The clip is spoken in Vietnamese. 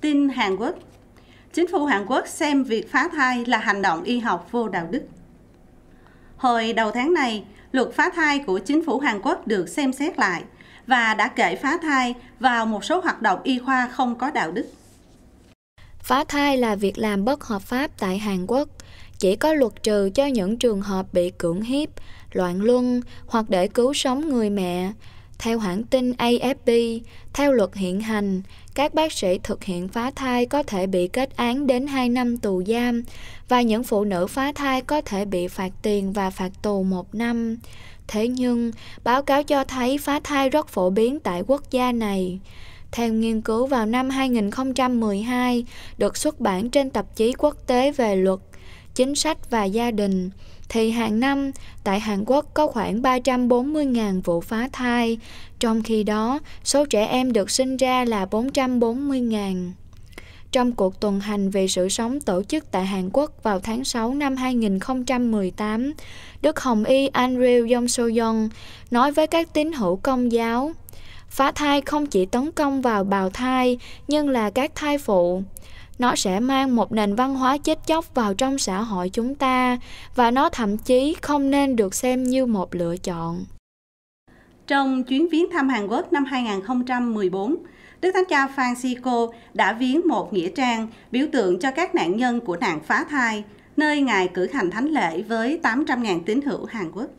tin Hàn Quốc. Chính phủ Hàn Quốc xem việc phá thai là hành động y học vô đạo đức. Hồi đầu tháng này, luật phá thai của chính phủ Hàn Quốc được xem xét lại và đã kể phá thai vào một số hoạt động y khoa không có đạo đức. Phá thai là việc làm bất hợp pháp tại Hàn Quốc, chỉ có luật trừ cho những trường hợp bị cưỡng hiếp, loạn luân hoặc để cứu sống người mẹ, theo hãng tin AFP, theo luật hiện hành, các bác sĩ thực hiện phá thai có thể bị kết án đến 2 năm tù giam và những phụ nữ phá thai có thể bị phạt tiền và phạt tù 1 năm. Thế nhưng, báo cáo cho thấy phá thai rất phổ biến tại quốc gia này. Theo nghiên cứu vào năm 2012, được xuất bản trên tạp chí quốc tế về luật chính sách và gia đình thì hàng năm tại Hàn Quốc có khoảng 340.000 vụ phá thai, trong khi đó số trẻ em được sinh ra là 440.000. Trong cuộc tuần hành về sự sống tổ chức tại Hàn Quốc vào tháng 6 năm 2018, Đức Hồng Y Andrew Yong so Young nói với các tín hữu công giáo, phá thai không chỉ tấn công vào bào thai nhưng là các thai phụ nó sẽ mang một nền văn hóa chết chóc vào trong xã hội chúng ta và nó thậm chí không nên được xem như một lựa chọn. Trong chuyến viếng thăm Hàn Quốc năm 2014, Đức Thánh Cha Francisco đã viếng một nghĩa trang biểu tượng cho các nạn nhân của nạn phá thai, nơi Ngài cử hành thánh lễ với 800.000 tín hữu Hàn Quốc.